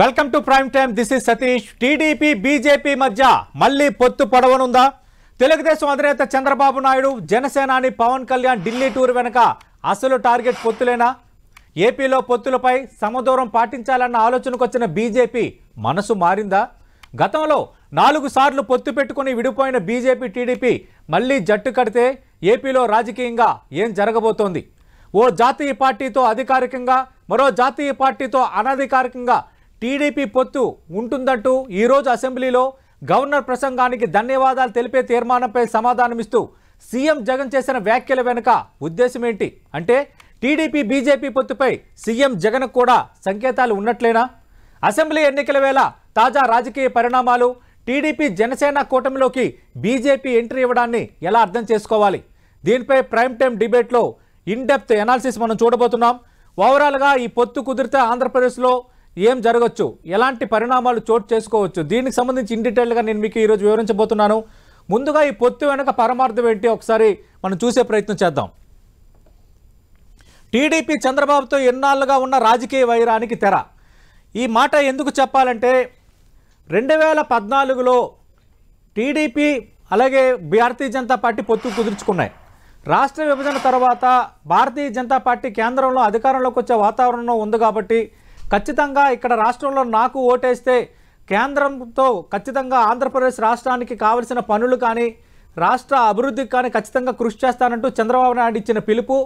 welcome to prime time this is Satish TDP BJP మధ్య మళ్ళీ పొత్తు పొడవనుందా తెలుగుదేశం అధినేత చంద్రబాబు నాయుడు జనసేనాని పవన్ కళ్యాణ్ ఢిల్లీ టూర్ వెనుక అసలు టార్గెట్ పొత్తులేనా ఏపీలో పొత్తులపై సమదూరం పాటించాలన్న ఆలోచనకు వచ్చిన బీజేపీ మనసు మారిందా గతంలో నాలుగు సార్లు పొత్తు పెట్టుకుని విడిపోయిన బీజేపీ టీడీపీ మళ్ళీ జట్టు కడితే ఏపీలో రాజకీయంగా ఏం జరగబోతోంది ఓ జాతీయ పార్టీతో అధికారికంగా మరో జాతీయ పార్టీతో అనధికారికంగా టీడీపీ పొత్తు ఉంటుందంటూ ఈరోజు అసెంబ్లీలో గవర్నర్ ప్రసంగానికి ధన్యవాదాలు తెలిపే తీర్మానంపై సమాధానమిస్తూ సీఎం జగన్ చేసిన వ్యాఖ్యల వెనుక ఉద్దేశం ఏంటి అంటే టీడీపీ బీజేపీ పొత్తుపై సీఎం జగన్ కూడా సంకేతాలు ఉన్నట్లేనా అసెంబ్లీ ఎన్నికల వేళ తాజా రాజకీయ పరిణామాలు టీడీపీ జనసేన కూటమిలోకి బీజేపీ ఎంట్రీ ఇవ్వడాన్ని ఎలా అర్థం చేసుకోవాలి దీనిపై ప్రైమ్ టైం డిబేట్లో ఇన్ డెప్త్ ఎనాలిసిస్ మనం చూడబోతున్నాం ఓవరాల్గా ఈ పొత్తు కుదిరితే ఆంధ్రప్రదేశ్లో ఏం జరగచ్చు ఎలాంటి పరిణామాలు చోటు చేసుకోవచ్చు దీనికి సంబంధించి ఇన్ డీటెయిల్గా నేను మీకు ఈరోజు వివరించబోతున్నాను ముందుగా ఈ పొత్తు వెనుక పరమార్థం ఏంటి ఒకసారి మనం చూసే ప్రయత్నం చేద్దాం టీడీపీ చంద్రబాబుతో ఎన్నాళ్ళుగా ఉన్న రాజకీయ వైరానికి తెర ఈ మాట ఎందుకు చెప్పాలంటే రెండు వేల పద్నాలుగులో టీడీపీ అలాగే భారతీయ జనతా పార్టీ పొత్తు కుదుర్చుకున్నాయి రాష్ట్ర విభజన తర్వాత భారతీయ జనతా పార్టీ కేంద్రంలో అధికారంలోకి వచ్చే వాతావరణంలో ఉంది కాబట్టి ఖచ్చితంగా ఇక్కడ రాష్ట్రంలో నాకు ఓటేస్తే కేంద్రంతో ఖచ్చితంగా ఆంధ్రప్రదేశ్ రాష్ట్రానికి కావలసిన పనులు కానీ రాష్ట్ర అభివృద్ధికి కానీ ఖచ్చితంగా కృషి చేస్తానంటూ చంద్రబాబు నాయుడు ఇచ్చిన పిలుపు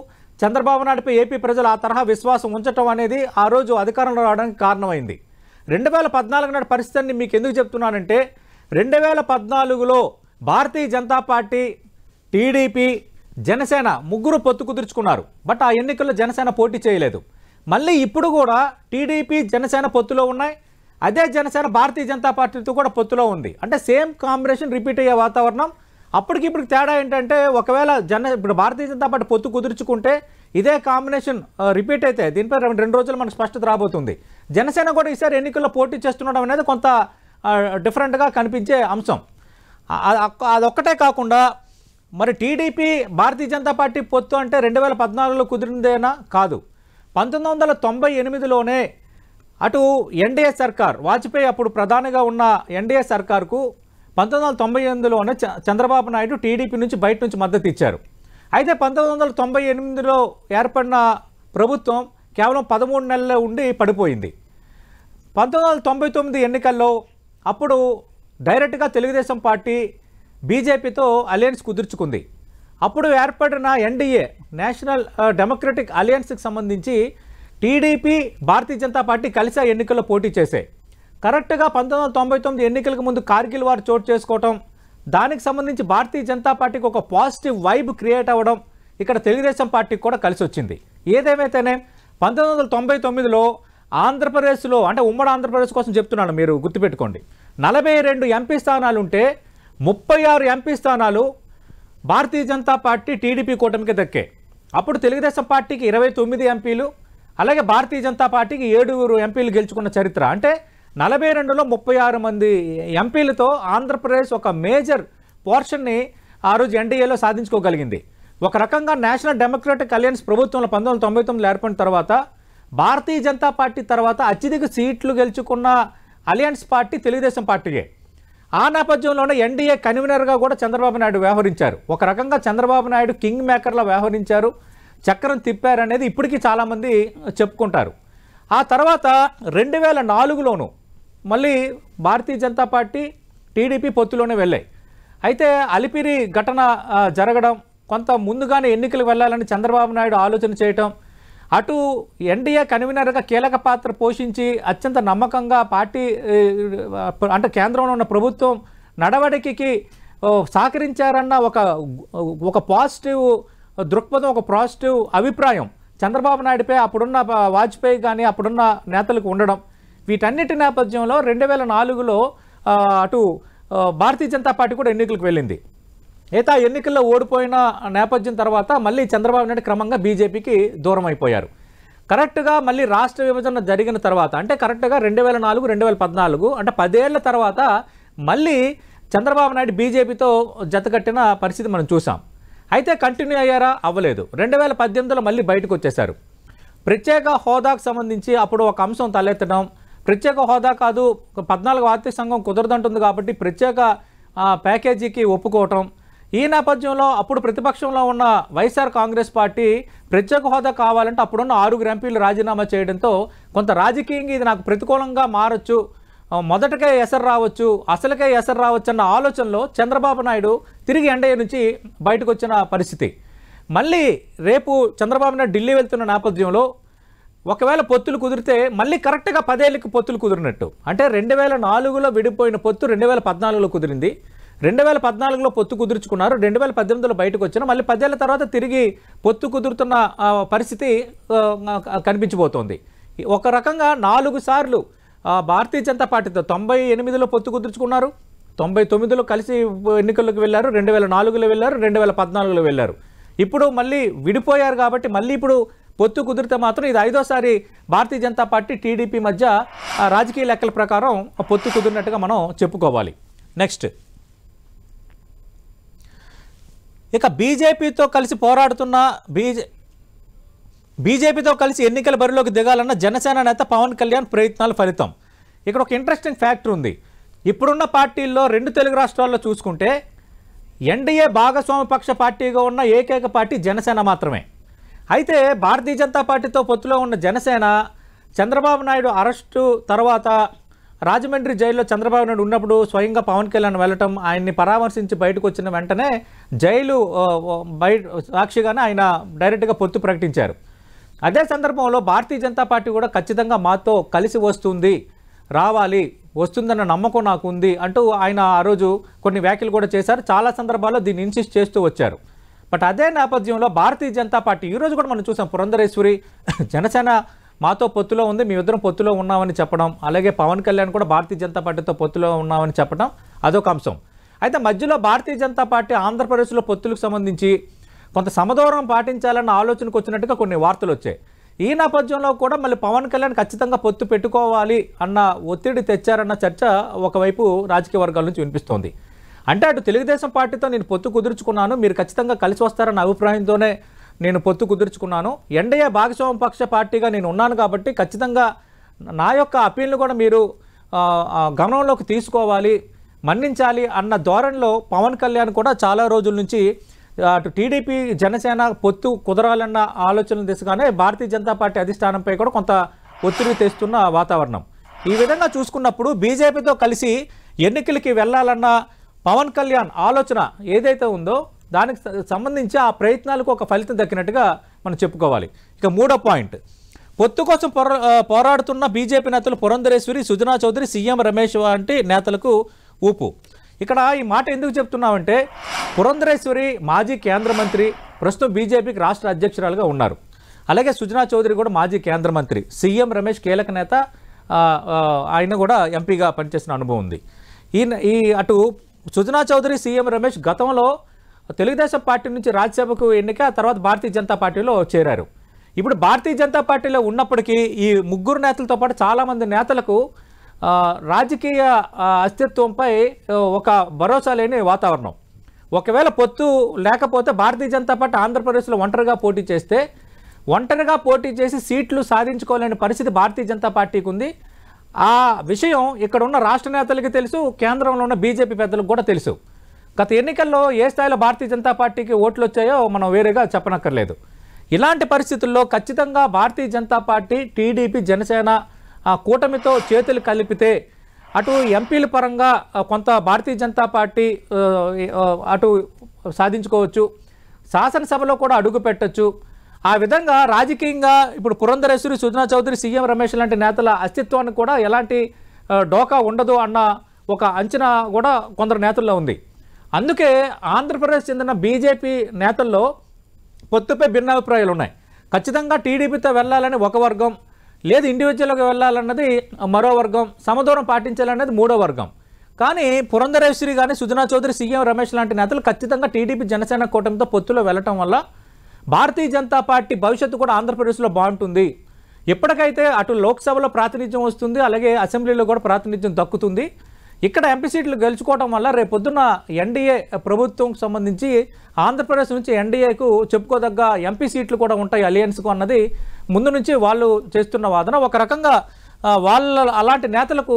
చంద్రబాబు నాయుడుపై ఏపీ ప్రజలు ఆ తరహా విశ్వాసం ఉంచటం అనేది ఆ రోజు అధికారంలో రావడానికి కారణమైంది రెండు వేల పద్నాలుగు నాటి పరిస్థితిని మీకు ఎందుకు చెప్తున్నానంటే రెండు వేల పద్నాలుగులో భారతీయ జనతా పార్టీ టీడీపీ జనసేన ముగ్గురు పొత్తు కుదుర్చుకున్నారు బట్ ఆ ఎన్నికల్లో జనసేన పోటీ చేయలేదు మళ్ళీ ఇప్పుడు కూడా టీడీపీ జనసేన పొత్తులో ఉన్నాయి అదే జనసేన భారతీయ జనతా పార్టీతో కూడా పొత్తులో ఉంది అంటే సేమ్ కాంబినేషన్ రిపీట్ అయ్యే వాతావరణం అప్పటికి ఇప్పుడు తేడా ఏంటంటే ఒకవేళ జన ఇప్పుడు భారతీయ జనతా పార్టీ పొత్తు కుదుర్చుకుంటే ఇదే కాంబినేషన్ రిపీట్ అయితే దీనిపై రెండు రోజులు మనకు స్పష్టత రాబోతుంది జనసేన కూడా ఈసారి ఎన్నికల్లో పోటీ చేస్తుండడం అనేది కొంత డిఫరెంట్గా కనిపించే అంశం అదొక్కటే కాకుండా మరి టీడీపీ భారతీయ జనతా పార్టీ పొత్తు అంటే రెండు వేల పద్నాలుగులో కాదు పంతొమ్మిది వందల తొంభై ఎనిమిదిలోనే అటు ఎన్డీఏ సర్కార్ వాజ్పేయి అప్పుడు ప్రధానిగా ఉన్న ఎన్డీఏ సర్కార్కు పంతొమ్మిది వందల తొంభై ఎనిమిదిలోనే చంద్రబాబు నాయుడు టీడీపీ నుంచి బయట నుంచి మద్దతు ఇచ్చారు అయితే పంతొమ్మిది వందల తొంభై ఎనిమిదిలో ఏర్పడిన ప్రభుత్వం కేవలం పదమూడు నెలలే ఉండి పడిపోయింది పంతొమ్మిది వందల తొంభై తొమ్మిది ఎన్నికల్లో అప్పుడు డైరెక్ట్గా తెలుగుదేశం పార్టీ బీజేపీతో అలయన్స్ కుదుర్చుకుంది అప్పుడు ఏర్పడిన ఎన్డీఏ నేషనల్ డెమోక్రటిక్ అలయన్స్కి సంబంధించి టీడీపీ భారతీయ జనతా పార్టీ కలిసి ఆ ఎన్నికల్లో పోటీ చేశాయి కరెక్ట్గా పంతొమ్మిది వందల తొంభై తొమ్మిది ఎన్నికలకు ముందు కార్గిల్ వారు చోటు చేసుకోవటం దానికి సంబంధించి భారతీయ జనతా పార్టీకి ఒక పాజిటివ్ వైబ్ క్రియేట్ అవ్వడం ఇక్కడ తెలుగుదేశం పార్టీకి కూడా కలిసి వచ్చింది ఏదేమైతేనే పంతొమ్మిది వందల తొంభై తొమ్మిదిలో ఆంధ్రప్రదేశ్లో అంటే ఉమ్మడి ఆంధ్రప్రదేశ్ కోసం చెప్తున్నాను మీరు గుర్తుపెట్టుకోండి నలభై రెండు ఎంపీ స్థానాలు ఉంటే ముప్పై ఆరు ఎంపీ స్థానాలు భారతీయ జనతా పార్టీ టీడీపీ కూటమికి దక్కాయి అప్పుడు తెలుగుదేశం పార్టీకి ఇరవై తొమ్మిది ఎంపీలు అలాగే భారతీయ జనతా పార్టీకి ఏడుగురు ఎంపీలు గెలుచుకున్న చరిత్ర అంటే నలభై రెండులో ముప్పై ఆరు మంది ఎంపీలతో ఆంధ్రప్రదేశ్ ఒక మేజర్ పోర్షన్ని ఆ రోజు ఎన్డీఏలో సాధించుకోగలిగింది ఒక రకంగా నేషనల్ డెమోక్రటిక్ అలయన్స్ ప్రభుత్వంలో పంతొమ్మిది తొంభై తొమ్మిది ఏర్పడిన తర్వాత భారతీయ జనతా పార్టీ తర్వాత అత్యధిక సీట్లు గెలుచుకున్న అలయన్స్ పార్టీ తెలుగుదేశం పార్టీయే ఆ నేపథ్యంలోనే ఎన్డీఏ కన్వీనర్గా కూడా చంద్రబాబు నాయుడు వ్యవహరించారు ఒక రకంగా చంద్రబాబు నాయుడు కింగ్ మేకర్లా వ్యవహరించారు చక్రం తిప్పారనేది ఇప్పటికీ చాలామంది చెప్పుకుంటారు ఆ తర్వాత రెండు వేల నాలుగులోనూ మళ్ళీ భారతీయ జనతా పార్టీ టీడీపీ పొత్తులోనే వెళ్ళాయి అయితే అలిపిరి ఘటన జరగడం కొంత ముందుగానే ఎన్నికలు వెళ్ళాలని చంద్రబాబు నాయుడు ఆలోచన చేయటం అటు ఎన్డీఏ కన్వీనర్గా కీలక పాత్ర పోషించి అత్యంత నమ్మకంగా పార్టీ అంటే కేంద్రంలో ఉన్న ప్రభుత్వం నడవడికకి సహకరించారన్న ఒక ఒక పాజిటివ్ దృక్పథం ఒక పాజిటివ్ అభిప్రాయం చంద్రబాబు నాయుడుపై అప్పుడున్న వాజ్పేయి కానీ అప్పుడున్న నేతలకు ఉండడం వీటన్నిటి నేపథ్యంలో రెండు వేల నాలుగులో అటు భారతీయ జనతా పార్టీ కూడా ఎన్నికలకు వెళ్ళింది అయితే ఎన్నికల్లో ఓడిపోయిన నేపథ్యం తర్వాత మళ్ళీ చంద్రబాబు నాయుడు క్రమంగా బీజేపీకి దూరం అయిపోయారు కరెక్ట్గా మళ్ళీ రాష్ట్ర విభజన జరిగిన తర్వాత అంటే కరెక్ట్గా రెండు వేల నాలుగు రెండు వేల పద్నాలుగు అంటే పదేళ్ల తర్వాత మళ్ళీ చంద్రబాబు నాయుడు బీజేపీతో జతకట్టిన పరిస్థితి మనం చూసాం అయితే కంటిన్యూ అయ్యారా అవ్వలేదు రెండు వేల పద్దెనిమిదిలో మళ్ళీ బయటకు వచ్చేశారు ప్రత్యేక హోదాకు సంబంధించి అప్పుడు ఒక అంశం తలెత్తడం ప్రత్యేక హోదా కాదు పద్నాలుగు ఆర్థిక సంఘం కుదరదంటుంది కాబట్టి ప్రత్యేక ప్యాకేజీకి ఒప్పుకోవటం ఈ నేపథ్యంలో అప్పుడు ప్రతిపక్షంలో ఉన్న వైఎస్ఆర్ కాంగ్రెస్ పార్టీ ప్రత్యేక హోదా కావాలంటే అప్పుడున్న ఆరుగురు ఎంపీలు రాజీనామా చేయడంతో కొంత రాజకీయంగా ఇది నాకు ప్రతికూలంగా మారచ్చు మొదటకే ఎసరు రావచ్చు అసలుకే ఎసరు రావచ్చు అన్న ఆలోచనలో చంద్రబాబు నాయుడు తిరిగి ఎండయ్య నుంచి బయటకు వచ్చిన పరిస్థితి మళ్ళీ రేపు చంద్రబాబు నాయుడు ఢిల్లీ వెళ్తున్న నేపథ్యంలో ఒకవేళ పొత్తులు కుదిరితే మళ్ళీ కరెక్ట్గా పదేళ్ళకి పొత్తులు కుదిరినట్టు అంటే రెండు వేల నాలుగులో విడిపోయిన పొత్తు రెండు వేల పద్నాలుగులో కుదిరింది రెండు వేల పద్నాలుగులో పొత్తు కుదుర్చుకున్నారు రెండు వేల పద్దెనిమిదిలో బయటకు వచ్చిన మళ్ళీ పదేళ్ల తర్వాత తిరిగి పొత్తు కుదురుతున్న పరిస్థితి కనిపించబోతోంది ఒక రకంగా నాలుగు సార్లు భారతీయ జనతా పార్టీతో తొంభై ఎనిమిదిలో పొత్తు కుదుర్చుకున్నారు తొంభై తొమ్మిదిలో కలిసి ఎన్నికల్లోకి వెళ్ళారు రెండు వేల నాలుగులో వెళ్ళారు రెండు వేల పద్నాలుగులో వెళ్ళారు ఇప్పుడు మళ్ళీ విడిపోయారు కాబట్టి మళ్ళీ ఇప్పుడు పొత్తు కుదిరితే మాత్రం ఇది ఐదోసారి భారతీయ జనతా పార్టీ టీడీపీ మధ్య రాజకీయ లెక్కల ప్రకారం పొత్తు కుదిరినట్టుగా మనం చెప్పుకోవాలి నెక్స్ట్ ఇక బీజేపీతో కలిసి పోరాడుతున్న బీజే బీజేపీతో కలిసి ఎన్నికల బరిలోకి దిగాలన్న జనసేన నేత పవన్ కళ్యాణ్ ప్రయత్నాల ఫలితం ఇక్కడ ఒక ఇంట్రెస్టింగ్ ఫ్యాక్టర్ ఉంది ఇప్పుడున్న పార్టీల్లో రెండు తెలుగు రాష్ట్రాల్లో చూసుకుంటే ఎన్డీఏ భాగస్వామి పక్ష పార్టీగా ఉన్న ఏకైక పార్టీ జనసేన మాత్రమే అయితే భారతీయ జనతా పార్టీతో పొత్తులో ఉన్న జనసేన చంద్రబాబు నాయుడు అరెస్టు తర్వాత రాజమండ్రి జైల్లో చంద్రబాబు నాయుడు ఉన్నప్పుడు స్వయంగా పవన్ కళ్యాణ్ వెళ్ళటం ఆయన్ని పరామర్శించి బయటకు వచ్చిన వెంటనే జైలు బయట సాక్షిగానే ఆయన డైరెక్ట్గా పొత్తు ప్రకటించారు అదే సందర్భంలో భారతీయ జనతా పార్టీ కూడా ఖచ్చితంగా మాతో కలిసి వస్తుంది రావాలి వస్తుందన్న నమ్మకం నాకు ఉంది అంటూ ఆయన ఆ రోజు కొన్ని వ్యాఖ్యలు కూడా చేశారు చాలా సందర్భాల్లో దీన్ని ఇన్సిస్ట్ చేస్తూ వచ్చారు బట్ అదే నేపథ్యంలో భారతీయ జనతా పార్టీ ఈరోజు కూడా మనం చూసాం పురంధరేశ్వరి జనసేన మాతో పొత్తులో ఉంది మేమిద్దరం పొత్తులో ఉన్నామని చెప్పడం అలాగే పవన్ కళ్యాణ్ కూడా భారతీయ జనతా పార్టీతో పొత్తులో ఉన్నామని చెప్పడం అదొక అంశం అయితే మధ్యలో భారతీయ జనతా పార్టీ ఆంధ్రప్రదేశ్లో పొత్తులకు సంబంధించి కొంత సమదూరం పాటించాలన్న ఆలోచనకు వచ్చినట్టుగా కొన్ని వార్తలు వచ్చాయి ఈ నేపథ్యంలో కూడా మళ్ళీ పవన్ కళ్యాణ్ ఖచ్చితంగా పొత్తు పెట్టుకోవాలి అన్న ఒత్తిడి తెచ్చారన్న చర్చ ఒకవైపు రాజకీయ వర్గాల నుంచి వినిపిస్తోంది అంటే అటు తెలుగుదేశం పార్టీతో నేను పొత్తు కుదుర్చుకున్నాను మీరు ఖచ్చితంగా కలిసి వస్తారన్న అభిప్రాయంతోనే నేను పొత్తు కుదుర్చుకున్నాను ఎన్డీఏ భాగస్వామ్య పక్ష పార్టీగా నేను ఉన్నాను కాబట్టి ఖచ్చితంగా నా యొక్క అపీల్ను కూడా మీరు గమనంలోకి తీసుకోవాలి మన్నించాలి అన్న ధోరణిలో పవన్ కళ్యాణ్ కూడా చాలా రోజుల నుంచి అటు టీడీపీ జనసేన పొత్తు కుదరాలన్న ఆలోచన దిశగానే భారతీయ జనతా పార్టీ అధిష్టానంపై కూడా కొంత ఒత్తిడి తెస్తున్న వాతావరణం ఈ విధంగా చూసుకున్నప్పుడు బీజేపీతో కలిసి ఎన్నికలకి వెళ్ళాలన్న పవన్ కళ్యాణ్ ఆలోచన ఏదైతే ఉందో దానికి సంబంధించి ఆ ప్రయత్నాలకు ఒక ఫలితం దక్కినట్టుగా మనం చెప్పుకోవాలి ఇక మూడో పాయింట్ పొత్తు కోసం పోరాడుతున్న బీజేపీ నేతలు పురంధరేశ్వరి సుజనా చౌదరి సీఎం రమేష్ వంటి నేతలకు ఊపు ఇక్కడ ఈ మాట ఎందుకు చెప్తున్నామంటే పురంధరేశ్వరి మాజీ కేంద్ర మంత్రి ప్రస్తుతం బీజేపీకి రాష్ట్ర అధ్యక్షురాలుగా ఉన్నారు అలాగే సుజనా చౌదరి కూడా మాజీ కేంద్ర మంత్రి సీఎం రమేష్ కీలక నేత ఆయన కూడా ఎంపీగా పనిచేసిన అనుభవం ఉంది ఈ అటు సుజనా చౌదరి సీఎం రమేష్ గతంలో తెలుగుదేశం పార్టీ నుంచి రాజ్యసభకు ఎన్నిక తర్వాత భారతీయ జనతా పార్టీలో చేరారు ఇప్పుడు భారతీయ జనతా పార్టీలో ఉన్నప్పటికీ ఈ ముగ్గురు నేతలతో పాటు చాలామంది నేతలకు రాజకీయ అస్తిత్వంపై ఒక భరోసా లేని వాతావరణం ఒకవేళ పొత్తు లేకపోతే భారతీయ జనతా పార్టీ ఆంధ్రప్రదేశ్లో ఒంటరిగా పోటీ చేస్తే ఒంటరిగా పోటీ చేసి సీట్లు సాధించుకోలేని పరిస్థితి భారతీయ జనతా పార్టీకి ఉంది ఆ విషయం ఇక్కడ ఉన్న రాష్ట్ర నేతలకి తెలుసు కేంద్రంలో ఉన్న బీజేపీ పెద్దలకు కూడా తెలుసు గత ఎన్నికల్లో ఏ స్థాయిలో భారతీయ జనతా పార్టీకి ఓట్లు వచ్చాయో మనం వేరేగా చెప్పనక్కర్లేదు ఇలాంటి పరిస్థితుల్లో ఖచ్చితంగా భారతీయ జనతా పార్టీ టీడీపీ జనసేన కూటమితో చేతులు కలిపితే అటు ఎంపీల పరంగా కొంత భారతీయ జనతా పార్టీ అటు సాధించుకోవచ్చు శాసనసభలో కూడా అడుగు పెట్టచ్చు ఆ విధంగా రాజకీయంగా ఇప్పుడు పురంధరేశ్వరి సుజనా చౌదరి సీఎం రమేష్ లాంటి నేతల అస్తిత్వానికి కూడా ఎలాంటి డోకా ఉండదు అన్న ఒక అంచనా కూడా కొందరు నేతల్లో ఉంది అందుకే ఆంధ్రప్రదేశ్ చెందిన బీజేపీ నేతల్లో పొత్తుపై భిన్నాభిప్రాయాలు ఉన్నాయి ఖచ్చితంగా టీడీపీతో వెళ్ళాలని ఒక వర్గం లేదు ఇండివిజువల్గా వెళ్ళాలన్నది మరో వర్గం సమదూరం పాటించాలన్నది మూడో వర్గం కానీ పురంధరేశ్వరి కానీ సుజనా చౌదరి సీఎం రమేష్ లాంటి నేతలు ఖచ్చితంగా టీడీపీ జనసేన కూటమితో పొత్తులో వెళ్ళటం వల్ల భారతీయ జనతా పార్టీ భవిష్యత్తు కూడా ఆంధ్రప్రదేశ్లో బాగుంటుంది ఎప్పటికైతే అటు లోక్సభలో ప్రాతినిధ్యం వస్తుంది అలాగే అసెంబ్లీలో కూడా ప్రాతినిధ్యం దక్కుతుంది ఇక్కడ ఎంపీ సీట్లు గెలుచుకోవడం వల్ల రేపొద్దున ఎన్డీఏ ప్రభుత్వం సంబంధించి ఆంధ్రప్రదేశ్ నుంచి ఎన్డీఏకు చెప్పుకోదగ్గ ఎంపీ సీట్లు కూడా ఉంటాయి అలయన్స్కు అన్నది ముందు నుంచి వాళ్ళు చేస్తున్న వాదన ఒక రకంగా వాళ్ళ అలాంటి నేతలకు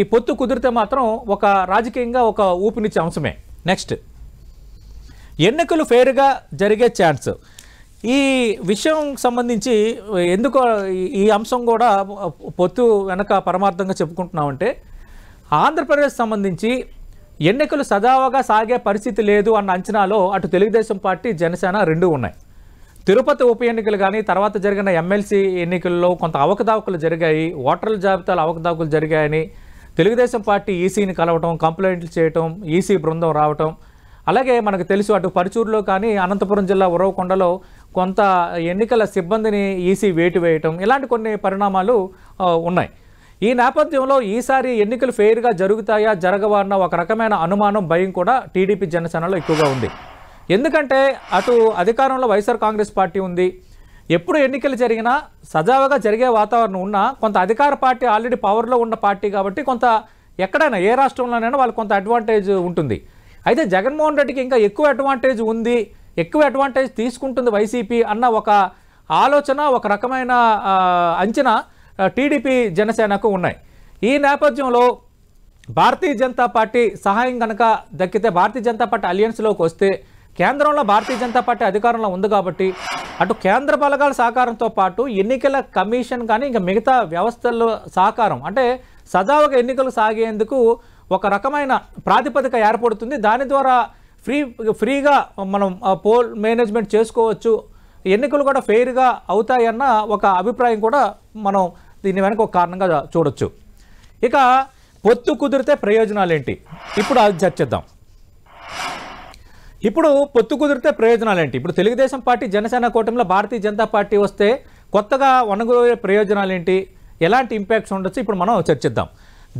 ఈ పొత్తు కుదిరితే మాత్రం ఒక రాజకీయంగా ఒక ఊపినిచ్చే అంశమే నెక్స్ట్ ఎన్నికలు ఫెయిర్గా జరిగే ఛాన్స్ ఈ విషయం సంబంధించి ఎందుకు ఈ అంశం కూడా పొత్తు వెనక పరమార్థంగా చెప్పుకుంటున్నామంటే ఆంధ్రప్రదేశ్ సంబంధించి ఎన్నికలు సజావుగా సాగే పరిస్థితి లేదు అన్న అంచనాలో అటు తెలుగుదేశం పార్టీ జనసేన రెండు ఉన్నాయి తిరుపతి ఉప ఎన్నికలు కానీ తర్వాత జరిగిన ఎమ్మెల్సీ ఎన్నికల్లో కొంత అవకతవకలు జరిగాయి ఓటర్ల జాబితాలు అవకతవకలు జరిగాయని తెలుగుదేశం పార్టీ ఈసీని కలవటం కంప్లైంట్లు చేయటం ఈసీ బృందం రావటం అలాగే మనకు తెలుసు అటు పరుచూరులో కానీ అనంతపురం జిల్లా ఉరవకొండలో కొంత ఎన్నికల సిబ్బందిని ఈసీ వేటు వేయటం ఇలాంటి కొన్ని పరిణామాలు ఉన్నాయి ఈ నేపథ్యంలో ఈసారి ఎన్నికలు ఫెయిర్గా జరుగుతాయా జరగవా అన్న ఒక రకమైన అనుమానం భయం కూడా టీడీపీ జనసేనలో ఎక్కువగా ఉంది ఎందుకంటే అటు అధికారంలో వైఎస్ఆర్ కాంగ్రెస్ పార్టీ ఉంది ఎప్పుడు ఎన్నికలు జరిగినా సజావుగా జరిగే వాతావరణం ఉన్నా కొంత అధికార పార్టీ ఆల్రెడీ పవర్లో ఉన్న పార్టీ కాబట్టి కొంత ఎక్కడైనా ఏ రాష్ట్రంలోనైనా వాళ్ళకి కొంత అడ్వాంటేజ్ ఉంటుంది అయితే జగన్మోహన్ రెడ్డికి ఇంకా ఎక్కువ అడ్వాంటేజ్ ఉంది ఎక్కువ అడ్వాంటేజ్ తీసుకుంటుంది వైసీపీ అన్న ఒక ఆలోచన ఒక రకమైన అంచనా టీడీపీ జనసేనకు ఉన్నాయి ఈ నేపథ్యంలో భారతీయ జనతా పార్టీ సహాయం కనుక దక్కితే భారతీయ జనతా పార్టీ అలియన్స్లోకి వస్తే కేంద్రంలో భారతీయ జనతా పార్టీ అధికారంలో ఉంది కాబట్టి అటు కేంద్ర బలగాల సహకారంతో పాటు ఎన్నికల కమిషన్ కానీ ఇంకా మిగతా వ్యవస్థల్లో సహకారం అంటే సజావుగా ఎన్నికలు సాగేందుకు ఒక రకమైన ప్రాతిపదిక ఏర్పడుతుంది దాని ద్వారా ఫ్రీ ఫ్రీగా మనం పోల్ మేనేజ్మెంట్ చేసుకోవచ్చు ఎన్నికలు కూడా ఫెయిర్గా అవుతాయన్న ఒక అభిప్రాయం కూడా మనం దీని వెనక ఒక కారణంగా చూడొచ్చు ఇక పొత్తు కుదిరితే ప్రయోజనాలు ఏంటి ఇప్పుడు అది చర్చిద్దాం ఇప్పుడు పొత్తు కుదిరితే ప్రయోజనాలు ఏంటి ఇప్పుడు తెలుగుదేశం పార్టీ జనసేన కూటమిలో భారతీయ జనతా పార్టీ వస్తే కొత్తగా వనగోయే ఏంటి ఎలాంటి ఇంపాక్ట్స్ ఉండొచ్చు ఇప్పుడు మనం చర్చిద్దాం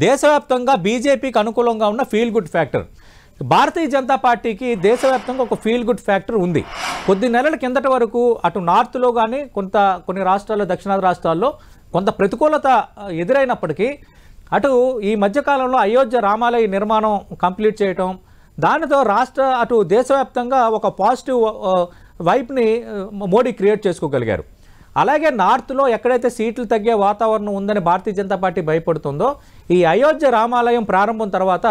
దేశవ్యాప్తంగా బీజేపీకి అనుకూలంగా ఉన్న feel good factor Bharatiya Janata పార్టీకి దేశవ్యాప్తంగా ఒక ఫీల్ గుడ్ ఫ్యాక్టర్ ఉంది కొద్ది నెలల కిందట వరకు అటు నార్త్లో కానీ కొంత కొన్ని రాష్ట్రాల్లో దక్షిణాది రాష్ట్రాల్లో కొంత ప్రతికూలత ఎదురైనప్పటికీ అటు ఈ మధ్యకాలంలో అయోధ్య రామాలయ నిర్మాణం కంప్లీట్ చేయటం దానితో రాష్ట్ర అటు దేశవ్యాప్తంగా ఒక పాజిటివ్ వైప్ని మోడీ క్రియేట్ చేసుకోగలిగారు అలాగే నార్త్లో ఎక్కడైతే సీట్లు తగ్గే వాతావరణం ఉందని భారతీయ జనతా పార్టీ భయపడుతుందో ఈ అయోధ్య రామాలయం ప్రారంభం తర్వాత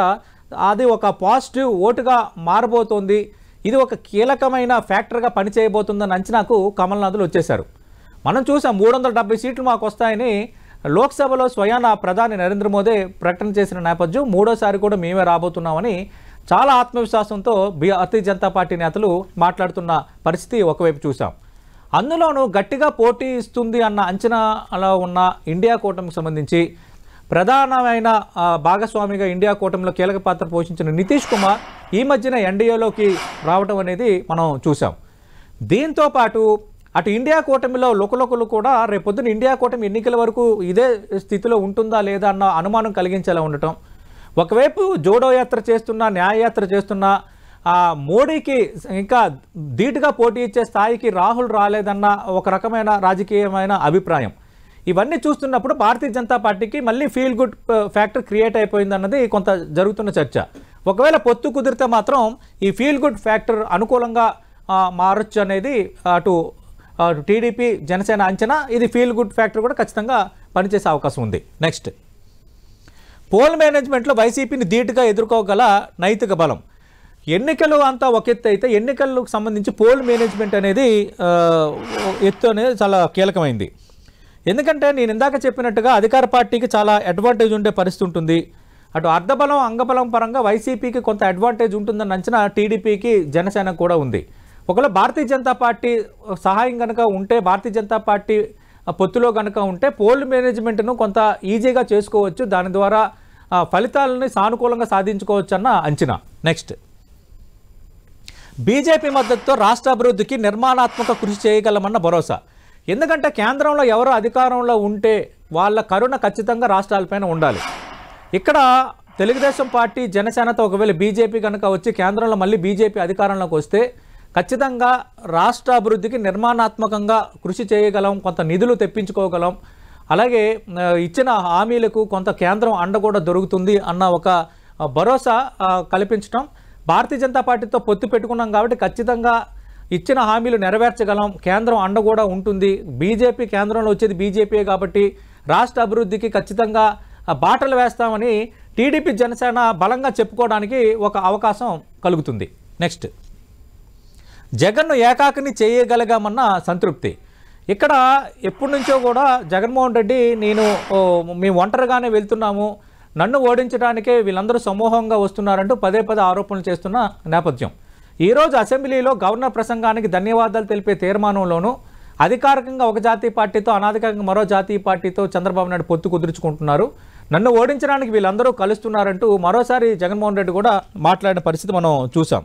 అది ఒక పాజిటివ్ ఓటుగా మారబోతోంది ఇది ఒక కీలకమైన ఫ్యాక్టర్గా పనిచేయబోతుందని అంచనాకు కమల్నాథులు వచ్చేశారు మనం చూసాం మూడు వందల డెబ్బై సీట్లు మాకు వస్తాయని లోక్సభలో స్వయాన ప్రధాని నరేంద్ర మోదీ ప్రకటన చేసిన నేపథ్యం మూడోసారి కూడా మేమే రాబోతున్నామని చాలా ఆత్మవిశ్వాసంతో భారతీయ జనతా పార్టీ నేతలు మాట్లాడుతున్న పరిస్థితి ఒకవైపు చూసాం అందులోనూ గట్టిగా పోటీ ఇస్తుంది అన్న అంచనాలో ఉన్న ఇండియా కూటమికి సంబంధించి ప్రధానమైన భాగస్వామిగా ఇండియా కూటమిలో కీలక పాత్ర పోషించిన నితీష్ కుమార్ ఈ మధ్యన ఎన్డీఏలోకి రావడం అనేది మనం చూసాం దీంతో పాటు అటు ఇండియా కూటమిలో లోకలోకలు కూడా రేపొద్దున ఇండియా కూటమి ఎన్నికల వరకు ఇదే స్థితిలో ఉంటుందా లేదా అన్న అనుమానం కలిగించేలా ఉండటం ఒకవైపు జోడో యాత్ర చేస్తున్నా న్యాయయాత్ర చేస్తున్నా మోడీకి ఇంకా ధీటుగా పోటీ ఇచ్చే స్థాయికి రాహుల్ రాలేదన్న ఒక రకమైన రాజకీయమైన అభిప్రాయం ఇవన్నీ చూస్తున్నప్పుడు భారతీయ జనతా పార్టీకి మళ్ళీ ఫీల్ గుడ్ ఫ్యాక్టర్ క్రియేట్ అయిపోయిందన్నది కొంత జరుగుతున్న చర్చ ఒకవేళ పొత్తు కుదిరితే మాత్రం ఈ ఫీల్ గుడ్ ఫ్యాక్టర్ అనుకూలంగా మారచ్చు అనేది అటు టీడీపీ జనసేన అంచనా ఇది ఫీల్ గుడ్ ఫ్యాక్టర్ కూడా ఖచ్చితంగా పనిచేసే అవకాశం ఉంది నెక్స్ట్ పోల్ మేనేజ్మెంట్లో వైసీపీని ధీటుగా ఎదుర్కోగల నైతిక బలం ఎన్నికలు అంతా ఒక ఎత్తు అయితే ఎన్నికలకు సంబంధించి పోల్ మేనేజ్మెంట్ అనేది ఎత్తు అనేది చాలా కీలకమైంది ఎందుకంటే నేను ఇందాక చెప్పినట్టుగా అధికార పార్టీకి చాలా అడ్వాంటేజ్ ఉండే పరిస్థితి ఉంటుంది అటు అర్ధబలం అంగబలం పరంగా వైసీపీకి కొంత అడ్వాంటేజ్ ఉంటుందని అంచనా టీడీపీకి జనసేన కూడా ఉంది ఒకవేళ భారతీయ జనతా పార్టీ సహాయం కనుక ఉంటే భారతీయ జనతా పార్టీ పొత్తులో కనుక ఉంటే పోల్ మేనేజ్మెంట్ను కొంత ఈజీగా చేసుకోవచ్చు దాని ద్వారా ఫలితాలని సానుకూలంగా సాధించుకోవచ్చు అన్న అంచనా నెక్స్ట్ బీజేపీ మద్దతుతో రాష్ట్ర అభివృద్ధికి నిర్మాణాత్మక కృషి చేయగలమన్న భరోసా ఎందుకంటే కేంద్రంలో ఎవరు అధికారంలో ఉంటే వాళ్ళ కరుణ ఖచ్చితంగా రాష్ట్రాలపైన ఉండాలి ఇక్కడ తెలుగుదేశం పార్టీ జనసేనతో ఒకవేళ బీజేపీ కనుక వచ్చి కేంద్రంలో మళ్ళీ బీజేపీ అధికారంలోకి వస్తే ఖచ్చితంగా రాష్ట్ర అభివృద్ధికి నిర్మాణాత్మకంగా కృషి చేయగలం కొంత నిధులు తెప్పించుకోగలం అలాగే ఇచ్చిన హామీలకు కొంత కేంద్రం అండ కూడా దొరుకుతుంది అన్న ఒక భరోసా కల్పించడం భారతీయ జనతా పార్టీతో పొత్తు పెట్టుకున్నాం కాబట్టి ఖచ్చితంగా ఇచ్చిన హామీలు నెరవేర్చగలం కేంద్రం అండ కూడా ఉంటుంది బీజేపీ కేంద్రంలో వచ్చేది బీజేపీ కాబట్టి రాష్ట్ర అభివృద్ధికి ఖచ్చితంగా బాటలు వేస్తామని టీడీపీ జనసేన బలంగా చెప్పుకోవడానికి ఒక అవకాశం కలుగుతుంది నెక్స్ట్ జగన్ను ఏకాకిని చేయగలగామన్న సంతృప్తి ఇక్కడ ఎప్పటి నుంచో కూడా జగన్మోహన్ రెడ్డి నేను మేము ఒంటరిగానే వెళ్తున్నాము నన్ను ఓడించడానికే వీళ్ళందరూ సమూహంగా వస్తున్నారంటూ పదే పదే ఆరోపణలు చేస్తున్న నేపథ్యం ఈరోజు అసెంబ్లీలో గవర్నర్ ప్రసంగానికి ధన్యవాదాలు తెలిపే తీర్మానంలోనూ అధికారికంగా ఒక జాతీయ పార్టీతో అనాధికారికంగా మరో జాతీయ పార్టీతో చంద్రబాబు నాయుడు పొత్తు కుదుర్చుకుంటున్నారు నన్ను ఓడించడానికి వీళ్ళందరూ కలుస్తున్నారంటూ మరోసారి జగన్మోహన్ రెడ్డి కూడా మాట్లాడిన పరిస్థితి మనం చూసాం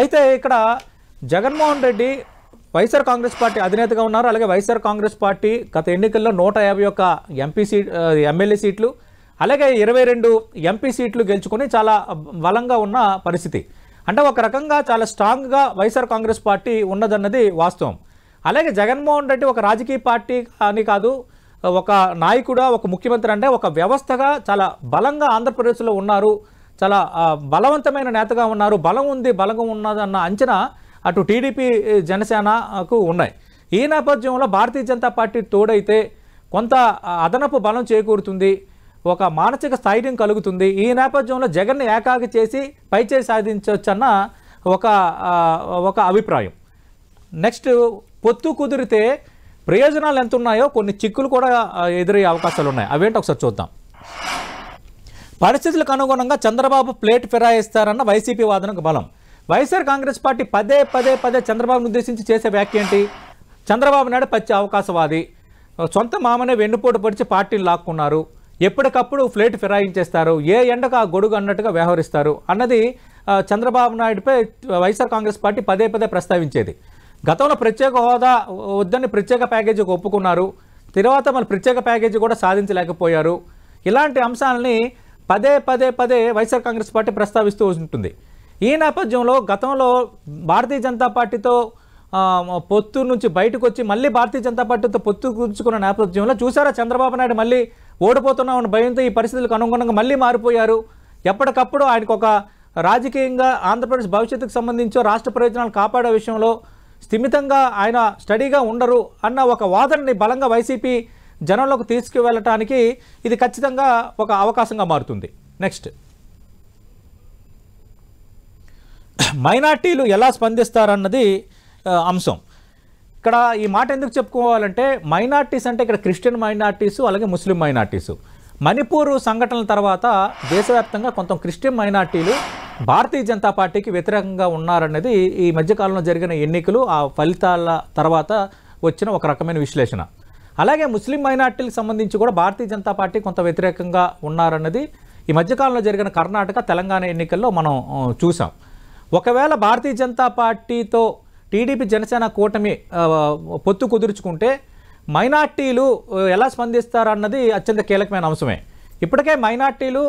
అయితే ఇక్కడ Jaganmohan Reddy YSR Congress party అధినేతగా ఉన్నారు అలాగే వైఎస్ఆర్ కాంగ్రెస్ పార్టీ గత ఎన్నికల్లో నూట యాభై ఒక్క ఎంపీ సీట్ ఎమ్మెల్యే సీట్లు అలాగే ఇరవై రెండు ఎంపీ సీట్లు గెలుచుకొని చాలా బలంగా ఉన్న పరిస్థితి అంటే ఒక రకంగా చాలా స్ట్రాంగ్గా వైఎస్ఆర్ కాంగ్రెస్ పార్టీ ఉన్నదన్నది వాస్తవం అలాగే జగన్మోహన్ రెడ్డి ఒక రాజకీయ పార్టీ అని కాదు ఒక నాయకుడా ఒక ముఖ్యమంత్రి అంటే ఒక వ్యవస్థగా చాలా బలంగా ఆంధ్రప్రదేశ్లో ఉన్నారు చాలా బలవంతమైన నేతగా ఉన్నారు బలం ఉంది బలంగా ఉన్నదన్న అంచనా అటు టీడీపీ జనసేనకు ఉన్నాయి ఈ నేపథ్యంలో భారతీయ జనతా పార్టీ తోడైతే కొంత అదనపు బలం చేకూరుతుంది ఒక మానసిక స్థైర్యం కలుగుతుంది ఈ నేపథ్యంలో జగన్ను ఏకాగ్ర చేసి పైచే సాధించవచ్చన్న ఒక ఒక అభిప్రాయం నెక్స్ట్ పొత్తు కుదిరితే ప్రయోజనాలు ఎంత ఉన్నాయో కొన్ని చిక్కులు కూడా ఎదురయ్యే అవకాశాలు ఉన్నాయి అవేంటి ఒకసారి చూద్దాం పరిస్థితులకు అనుగుణంగా చంద్రబాబు ప్లేట్ ఫిరాయిస్తారన్న వైసీపీ వాదనకు బలం వైఎస్ఆర్ కాంగ్రెస్ పార్టీ పదే పదే పదే చంద్రబాబును ఉద్దేశించి చేసే వ్యాఖ్య ఏంటి చంద్రబాబు నాయుడు పచ్చి అవకాశవాది సొంత మామనే వెన్నుపోటు పొడిచి పార్టీని లాక్కున్నారు ఎప్పటికప్పుడు ఫ్లైట్ ఫిరాయించేస్తారు ఏ ఎండకు ఆ గొడుగు అన్నట్టుగా వ్యవహరిస్తారు అన్నది చంద్రబాబు నాయుడుపై వైఎస్ఆర్ కాంగ్రెస్ పార్టీ పదే పదే ప్రస్తావించేది గతంలో ప్రత్యేక హోదా వద్దని ప్రత్యేక ప్యాకేజీకి ఒప్పుకున్నారు తర్వాత మన ప్రత్యేక ప్యాకేజీ కూడా సాధించలేకపోయారు ఇలాంటి అంశాలని పదే పదే పదే వైఎస్ఆర్ కాంగ్రెస్ పార్టీ ప్రస్తావిస్తూ ఉంటుంది ఈ నేపథ్యంలో గతంలో భారతీయ జనతా పార్టీతో పొత్తు నుంచి బయటకు వచ్చి మళ్ళీ భారతీయ జనతా పార్టీతో పొత్తు కూర్చుకున్న నేపథ్యంలో చూసారా చంద్రబాబు నాయుడు మళ్ళీ ఓడిపోతున్నామన్న భయంతో ఈ పరిస్థితులకు అనుగుణంగా మళ్ళీ మారిపోయారు ఎప్పటికప్పుడు ఆయనకు ఒక రాజకీయంగా ఆంధ్రప్రదేశ్ భవిష్యత్తుకు సంబంధించి రాష్ట్ర ప్రయోజనాలు కాపాడే విషయంలో స్థిమితంగా ఆయన స్టడీగా ఉండరు అన్న ఒక వాదనని బలంగా వైసీపీ జనంలోకి తీసుకువెళ్ళటానికి ఇది ఖచ్చితంగా ఒక అవకాశంగా మారుతుంది నెక్స్ట్ మైనార్టీలు ఎలా స్పందిస్తారన్నది అంశం ఇక్కడ ఈ మాట ఎందుకు చెప్పుకోవాలంటే మైనార్టీస్ అంటే ఇక్కడ క్రిస్టియన్ మైనార్టీస్ అలాగే ముస్లిం మైనార్టీస్ మణిపూర్ సంఘటనల తర్వాత దేశవ్యాప్తంగా కొంత క్రిస్టియన్ మైనార్టీలు భారతీయ జనతా పార్టీకి వ్యతిరేకంగా ఉన్నారన్నది ఈ మధ్యకాలంలో జరిగిన ఎన్నికలు ఆ ఫలితాల తర్వాత వచ్చిన ఒక రకమైన విశ్లేషణ అలాగే ముస్లిం మైనార్టీలకు సంబంధించి కూడా భారతీయ జనతా పార్టీ కొంత వ్యతిరేకంగా ఉన్నారన్నది ఈ మధ్యకాలంలో జరిగిన కర్ణాటక తెలంగాణ ఎన్నికల్లో మనం చూసాం ఒకవేళ భారతీయ జనతా పార్టీతో టీడీపీ జనసేన కూటమి పొత్తు కుదుర్చుకుంటే మైనార్టీలు ఎలా స్పందిస్తారన్నది అత్యంత కీలకమైన అంశమే ఇప్పటికే మైనార్టీలు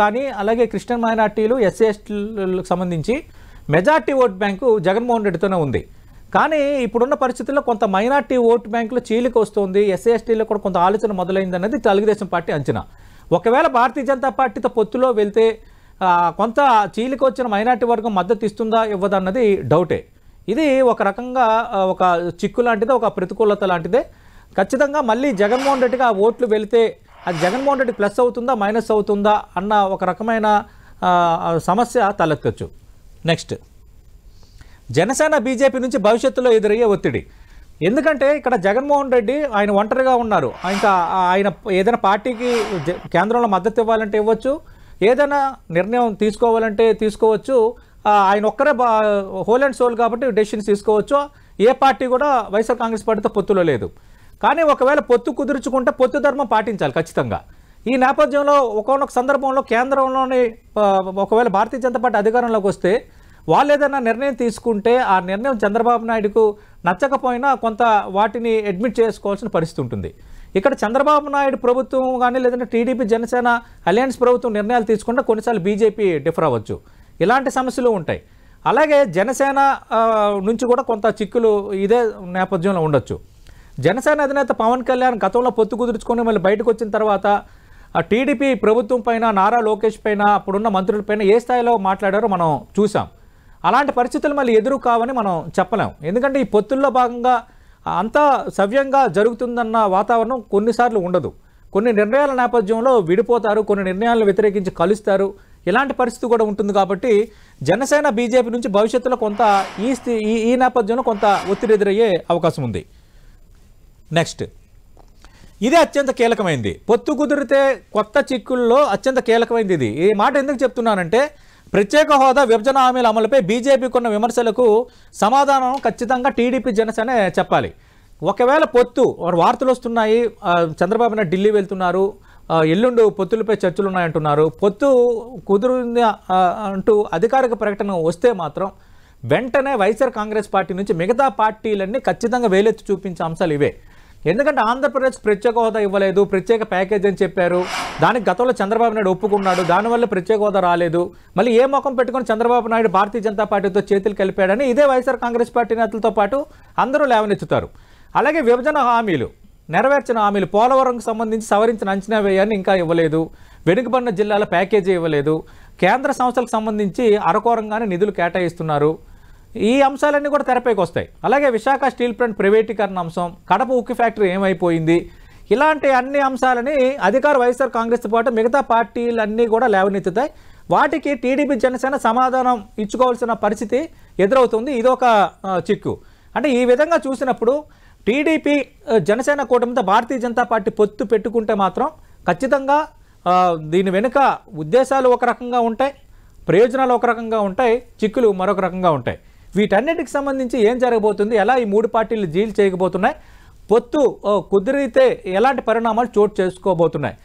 కానీ అలాగే క్రిస్టియన్ మైనార్టీలు ఎస్సీ ఎస్టీలకు సంబంధించి మెజార్టీ ఓట్ బ్యాంకు జగన్మోహన్ రెడ్డితోనే ఉంది కానీ ఇప్పుడున్న పరిస్థితుల్లో కొంత మైనార్టీ ఓట్ బ్యాంకులో చీలిక వస్తుంది ఎస్సీ ఎస్టీలో కూడా కొంత ఆలోచన మొదలైందన్నది తెలుగుదేశం పార్టీ అంచనా ఒకవేళ భారతీయ జనతా పార్టీతో పొత్తులో వెళ్తే కొంత చీలికొచ్చిన మైనార్టీ వర్గం మద్దతు ఇస్తుందా ఇవ్వదన్నది డౌటే ఇది ఒక రకంగా ఒక చిక్కు లాంటిదే ఒక ప్రతికూలత లాంటిదే ఖచ్చితంగా మళ్ళీ జగన్మోహన్ రెడ్డికి ఆ ఓట్లు వెళితే అది జగన్మోహన్ రెడ్డి ప్లస్ అవుతుందా మైనస్ అవుతుందా అన్న ఒక రకమైన సమస్య తలెత్తచ్చు నెక్స్ట్ జనసేన బీజేపీ నుంచి భవిష్యత్తులో ఎదురయ్యే ఒత్తిడి ఎందుకంటే ఇక్కడ జగన్మోహన్ రెడ్డి ఆయన ఒంటరిగా ఉన్నారు ఇంకా ఆయన ఏదైనా పార్టీకి కేంద్రంలో మద్దతు ఇవ్వాలంటే ఇవ్వచ్చు ఏదైనా నిర్ణయం తీసుకోవాలంటే తీసుకోవచ్చు ఆయన ఒక్కరే హోల్ అండ్ సోల్ కాబట్టి డెసిషన్స్ తీసుకోవచ్చు ఏ పార్టీ కూడా వైఎస్ఆర్ కాంగ్రెస్ పార్టీతో పొత్తులో లేదు కానీ ఒకవేళ పొత్తు కుదుర్చుకుంటే పొత్తు ధర్మం పాటించాలి ఖచ్చితంగా ఈ నేపథ్యంలో ఒకనొక సందర్భంలో కేంద్రంలోని ఒకవేళ భారతీయ జనతా పార్టీ అధికారంలోకి వస్తే వాళ్ళు ఏదైనా నిర్ణయం తీసుకుంటే ఆ నిర్ణయం చంద్రబాబు నాయుడుకు నచ్చకపోయినా కొంత వాటిని అడ్మిట్ చేసుకోవాల్సిన పరిస్థితి ఉంటుంది ఇక్కడ చంద్రబాబు నాయుడు ప్రభుత్వం కానీ లేదంటే టీడీపీ జనసేన అలయన్స్ ప్రభుత్వం నిర్ణయాలు తీసుకుంటే కొన్నిసార్లు బీజేపీ డిఫర్ అవ్వచ్చు ఇలాంటి సమస్యలు ఉంటాయి అలాగే జనసేన నుంచి కూడా కొంత చిక్కులు ఇదే నేపథ్యంలో ఉండొచ్చు జనసేన అధినేత పవన్ కళ్యాణ్ గతంలో పొత్తు కుదుర్చుకొని మళ్ళీ బయటకు వచ్చిన తర్వాత టీడీపీ ప్రభుత్వం పైన నారా లోకేష్ పైన అప్పుడున్న మంత్రుల పైన ఏ స్థాయిలో మాట్లాడారో మనం చూసాం అలాంటి పరిస్థితులు మళ్ళీ ఎదురు కావని మనం చెప్పలేం ఎందుకంటే ఈ పొత్తుల్లో భాగంగా అంతా సవ్యంగా జరుగుతుందన్న వాతావరణం కొన్నిసార్లు ఉండదు కొన్ని నిర్ణయాల నేపథ్యంలో విడిపోతారు కొన్ని నిర్ణయాలను వ్యతిరేకించి కలుస్తారు ఇలాంటి పరిస్థితి కూడా ఉంటుంది కాబట్టి జనసేన బీజేపీ నుంచి భవిష్యత్తులో కొంత ఈ ఈ నేపథ్యంలో కొంత ఒత్తిడి ఎదురయ్యే అవకాశం ఉంది నెక్స్ట్ ఇదే అత్యంత కీలకమైంది పొత్తు కుదిరితే కొత్త చిక్కుల్లో అత్యంత కీలకమైంది ఇది ఈ మాట ఎందుకు చెప్తున్నానంటే ప్రత్యేక హోదా విభజన హామీల అమలుపై బీజేపీకున్న విమర్శలకు సమాధానం ఖచ్చితంగా టీడీపీ జనసేన చెప్పాలి ఒకవేళ పొత్తు వార్తలు వస్తున్నాయి చంద్రబాబు నాయుడు ఢిల్లీ వెళ్తున్నారు ఎల్లుండు పొత్తులపై చర్చలు ఉన్నాయంటున్నారు పొత్తు కుదురుంది అంటూ అధికారిక ప్రకటన వస్తే మాత్రం వెంటనే వైఎస్ఆర్ కాంగ్రెస్ పార్టీ నుంచి మిగతా పార్టీలన్నీ ఖచ్చితంగా వేలెత్తి చూపించే అంశాలు ఇవే ఎందుకంటే ఆంధ్రప్రదేశ్ ప్రత్యేక హోదా ఇవ్వలేదు ప్రత్యేక ప్యాకేజ్ అని చెప్పారు దానికి గతంలో చంద్రబాబు నాయుడు ఒప్పుకున్నాడు దానివల్ల ప్రత్యేక హోదా రాలేదు మళ్ళీ ఏ ముఖం పెట్టుకుని చంద్రబాబు నాయుడు భారతీయ జనతా పార్టీతో చేతులు కలిపాడని ఇదే వైఎస్ఆర్ కాంగ్రెస్ పార్టీ నేతలతో పాటు అందరూ లేవనెచ్చుతారు అలాగే విభజన హామీలు నెరవేర్చిన హామీలు పోలవరంకు సంబంధించి సవరించిన అంచనా వ్యయాన్ని ఇంకా ఇవ్వలేదు వెనుకబడిన జిల్లాల ప్యాకేజీ ఇవ్వలేదు కేంద్ర సంస్థలకు సంబంధించి అరకోరంగానే నిధులు కేటాయిస్తున్నారు ఈ అంశాలన్నీ కూడా తెరపైకి వస్తాయి అలాగే విశాఖ స్టీల్ ప్లాంట్ ప్రైవేటీకరణ అంశం కడప ఉక్కు ఫ్యాక్టరీ ఏమైపోయింది ఇలాంటి అన్ని అంశాలని అధికార వైఎస్ఆర్ కాంగ్రెస్తో పాటు మిగతా పార్టీలన్నీ కూడా లేవనెత్తుతాయి వాటికి టీడీపీ జనసేన సమాధానం ఇచ్చుకోవాల్సిన పరిస్థితి ఎదురవుతుంది ఇదొక చిక్కు అంటే ఈ విధంగా చూసినప్పుడు టీడీపీ జనసేన కూటమితో భారతీయ జనతా పార్టీ పొత్తు పెట్టుకుంటే మాత్రం ఖచ్చితంగా దీని వెనుక ఉద్దేశాలు ఒక రకంగా ఉంటాయి ప్రయోజనాలు ఒక రకంగా ఉంటాయి చిక్కులు మరొక రకంగా ఉంటాయి వీటన్నిటికి సంబంధించి ఏం జరగబోతుంది ఎలా ఈ మూడు పార్టీలు జీల్ చేయకపోతున్నాయి పొత్తు కుదిరితే ఎలాంటి పరిణామాలు చోటు చేసుకోబోతున్నాయి